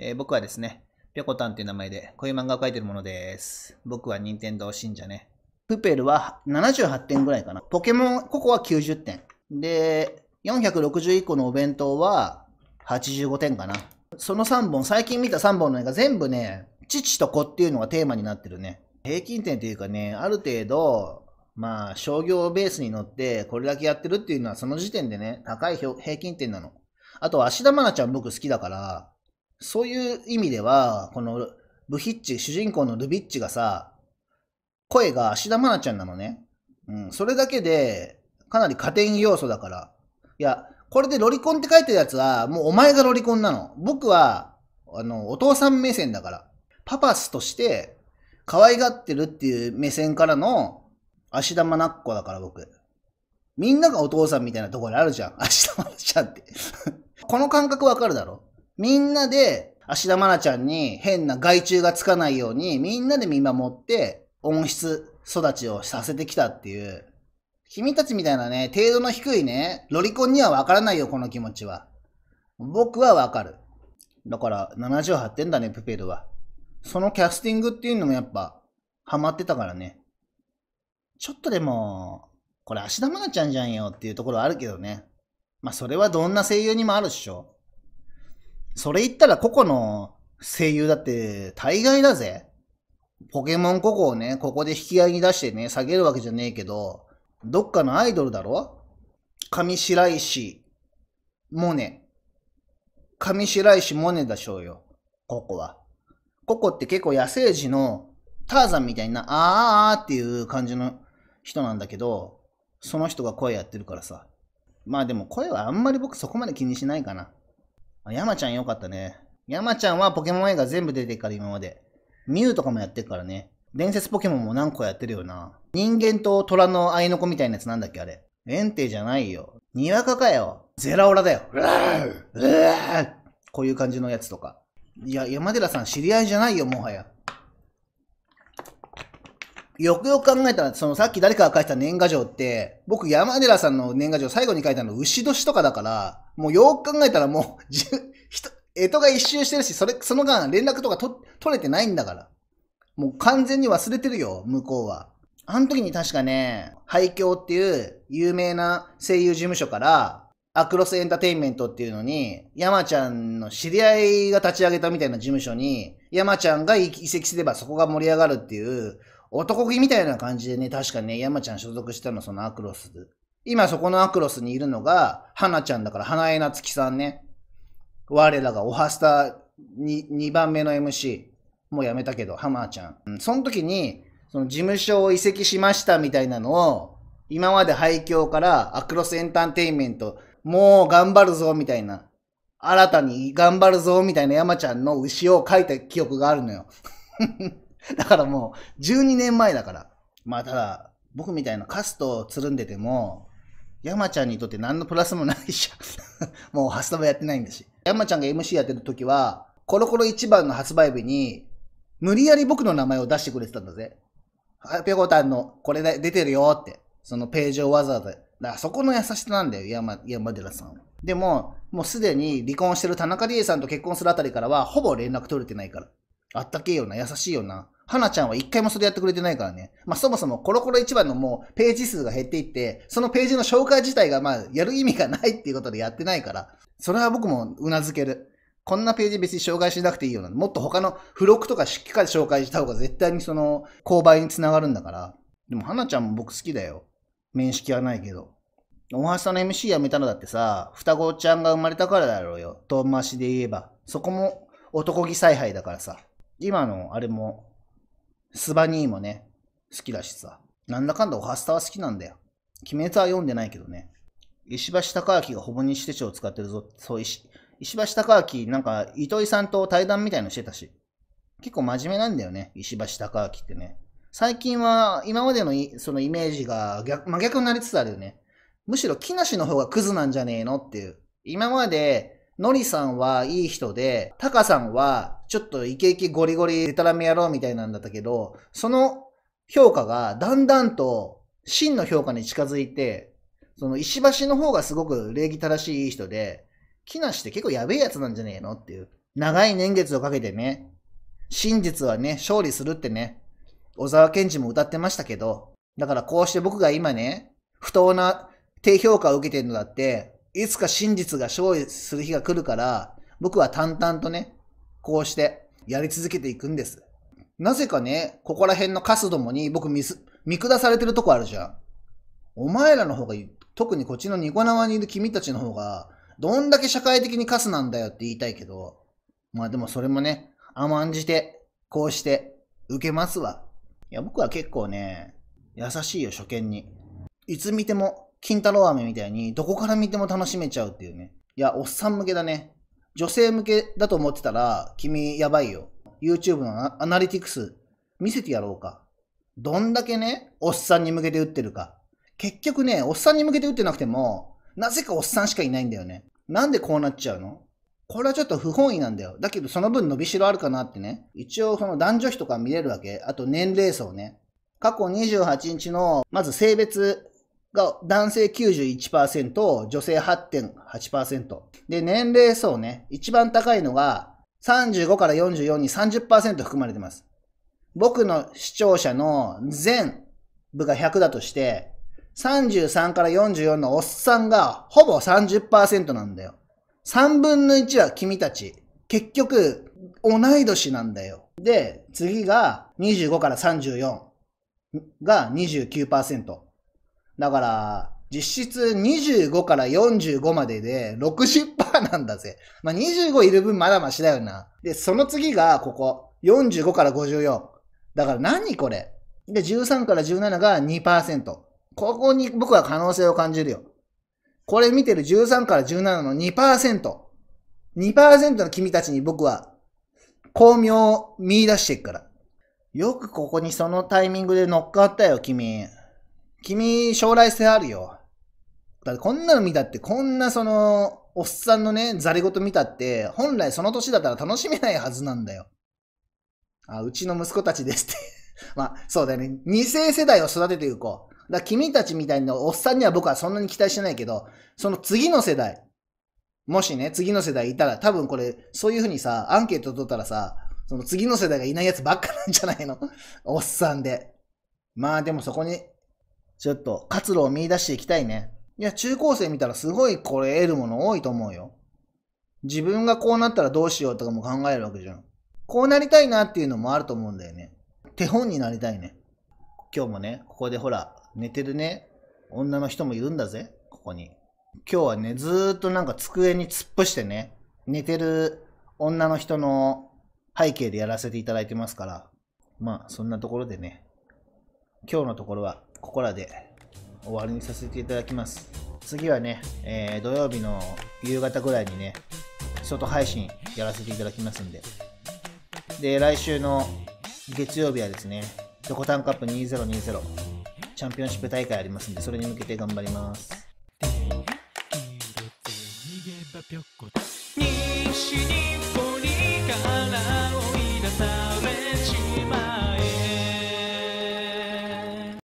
えー、僕はですね、ぴょこたんっていう名前で、こういう漫画を描いてるものです。僕は任天堂信者ね。プペルは78点ぐらいかな。ポケモンココは90点。で、461個のお弁当は85点かな。その3本、最近見た3本の絵が全部ね、父と子っていうのがテーマになってるね。平均点というかね、ある程度、まあ、商業ベースに乗ってこれだけやってるっていうのはその時点でね、高い平均点なの。あと、芦田愛菜ちゃん僕好きだから、そういう意味では、このブヒッチ、主人公のルビッチがさ、声が芦田愛菜ちゃんなのね。うん、それだけで、かなり加点要素だから。いや、これでロリコンって書いてるやつは、もうお前がロリコンなの。僕は、あの、お父さん目線だから。パパスとして、可愛がってるっていう目線からの、芦田愛菜っ子だから僕。みんながお父さんみたいなところにあるじゃん。芦田愛菜ちゃんって この感覚わかるだろみんなで、芦田愛菜ちゃんに変な害虫がつかないように、みんなで見守って、温室育ちをさせてきたっていう。君たちみたいなね、程度の低いね、ロリコンにはわからないよ、この気持ちは。僕はわかる。だから、78点だね、プペルは。そのキャスティングっていうのもやっぱ、ハマってたからね。ちょっとでも、これ芦田愛菜ちゃんじゃんよっていうところあるけどね。まあ、それはどんな声優にもあるっしょ。それ言ったら個々の声優だって大概だぜ。ポケモン個々をね、ここで引き合いに出してね、下げるわけじゃねえけど、どっかのアイドルだろ上白石、モネ。上白石モネだしょうよ。ここは。ここって結構野生児のターザンみたいな、あーあーっていう感じの人なんだけど、その人が声やってるからさ。まあでも声はあんまり僕そこまで気にしないかな。あ、山ちゃんよかったね。山ちゃんはポケモン映画全部出てるから今まで。ミュウとかもやってるからね。伝説ポケモンも何個やってるよな。人間と虎の合いの子みたいなやつなんだっけあれ。エンテじゃないよ。にわかかよ。ゼラオラだよ。うこういう感じのやつとか。いや、山寺さん知り合いじゃないよ、もはや。よくよく考えたら、そのさっき誰かが書いた年賀状って、僕山寺さんの年賀状最後に書いたの牛年とかだから、もうよく考えたらもう、じ人、えとが一周してるし、それ、その間連絡とかと取れてないんだから。もう完全に忘れてるよ、向こうは。あの時に確かね、廃墟っていう有名な声優事務所から、アクロスエンターテインメントっていうのに、山ちゃんの知り合いが立ち上げたみたいな事務所に、山ちゃんが移籍すればそこが盛り上がるっていう、男気みたいな感じでね、確かね、山ちゃん所属したの、そのアクロス今そこのアクロスにいるのが、花ちゃんだから、花江夏樹さんね。我らがオハスタに 2, 2番目の MC。もうやめたけど、ハマーちゃん。その時に、その事務所を移籍しましたみたいなのを、今まで廃墟からアクロスエンターテインメント、もう頑張るぞみたいな、新たに頑張るぞみたいな山ちゃんの牛を書いた記憶があるのよ。だからもう、12年前だから。まあただ、僕みたいなカスとつるんでても、山ちゃんにとって何のプラスもないじゃん。もう発売やってないんだし。山ちゃんが MC やってる時は、コロコロ一番の発売日に、無理やり僕の名前を出してくれてたんだぜ。あ、ぺこたんの、これで出てるよって。そのページをわざわざ。だからそこの優しさなんだよ、山、山寺さんでも、もうすでに離婚してる田中理恵さんと結婚するあたりからは、ほぼ連絡取れてないから。あったけえよな、優しいよな。花ちゃんは一回もそれやってくれてないからね。まあ、そもそもコロコロ一番のもうページ数が減っていって、そのページの紹介自体がまあ、やる意味がないっていうことでやってないから、それは僕も頷ける。こんなページ別に紹介しなくていいよな。もっと他の付録とかしっかり紹介した方が絶対にその購買につながるんだから。でも、花ちゃんも僕好きだよ。面識はないけど。大橋さんの MC 辞めたのだってさ、双子ちゃんが生まれたからだろうよ。遠回しで言えば。そこも男気采配だからさ。今のあれもスバニーもね、好きだしさ。なんだかんだオハスタは好きなんだよ。鬼滅は読んでないけどね。石橋貴明がほぼ日手帳を使ってるぞ。そう、石石橋貴明、なんか、糸井さんと対談みたいのしてたし。結構真面目なんだよね、石橋貴明ってね。最近は、今までのそのイメージが逆真逆になりつつあるよね。むしろ木梨の方がクズなんじゃねえのっていう。今まで、のりさんはいい人で、タカさんはちょっとイケイケゴリゴリデタラメやろうみたいなんだったけど、その評価がだんだんと真の評価に近づいて、その石橋の方がすごく礼儀正しい人で、木梨って結構やべえやつなんじゃねえのっていう。長い年月をかけてね、真実はね、勝利するってね、小沢健二も歌ってましたけど、だからこうして僕が今ね、不当な低評価を受けてるのだって、いつか真実が勝利する日が来るから、僕は淡々とね、こうしてやり続けていくんです。なぜかね、ここら辺のカスどもに僕見す、見下されてるとこあるじゃん。お前らの方がいい、特にこっちのニコ生にいる君たちの方が、どんだけ社会的にカスなんだよって言いたいけど、まあでもそれもね、甘んじて、こうして、受けますわ。いや、僕は結構ね、優しいよ、初見に。いつ見ても、金太郎飴みたいに、どこから見ても楽しめちゃうっていうね。いや、おっさん向けだね。女性向けだと思ってたら、君やばいよ。YouTube のアナリティクス見せてやろうか。どんだけね、おっさんに向けて打ってるか。結局ね、おっさんに向けて打ってなくても、なぜかおっさんしかいないんだよね。なんでこうなっちゃうのこれはちょっと不本意なんだよ。だけどその分伸びしろあるかなってね。一応その男女比とか見れるわけ。あと年齢層ね。過去28日の、まず性別が男性91%、女性8.8%。で、年齢層ね、一番高いのが35から44に30%含まれてます。僕の視聴者の全部が100だとして、33から44のおっさんがほぼ30%なんだよ。3分の1は君たち。結局、同い年なんだよ。で、次が25から34が29%。だから、実質25から45までで60%なんだぜ。まあ、25いる分まだましだよな。で、その次がここ。45から54。だから何これで、13から17が2%。ここに僕は可能性を感じるよ。これ見てる13から17の2%。2%の君たちに僕は、巧妙を見出していくから。よくここにそのタイミングで乗っかったよ、君。君、将来性あるよ。だってこんなの見たって、こんなその、おっさんのね、ざれ言見たって、本来その年だったら楽しめないはずなんだよ。あ、うちの息子たちですって まあ、そうだよね。二世世代を育てていこう。だ君たちみたいなおっさんには僕はそんなに期待してないけど、その次の世代、もしね、次の世代いたら、多分これ、そういう風にさ、アンケート取ったらさ、その次の世代がいないやつばっかなんじゃないの おっさんで。まあでもそこにちょっと活路を見出していきたいね。いや、中高生見たらすごいこれ得るもの多いと思うよ。自分がこうなったらどうしようとかも考えるわけじゃん。こうなりたいなっていうのもあると思うんだよね。手本になりたいね。今日もね、ここでほら、寝てるね、女の人もいるんだぜ、ここに。今日はね、ずーっとなんか机に突っ伏してね、寝てる女の人の背景でやらせていただいてますから、まあ、そんなところでね、今日のところはここらで終わりにさせていただきます。次はね、えー、土曜日の夕方ぐらいにね、外配信やらせていただきますんで。で、来週の月曜日はですね、ドコタンカップ2020チャンピオンシップ大会ありますんで、それに向けて頑張ります。西日暮里から追い出されちまう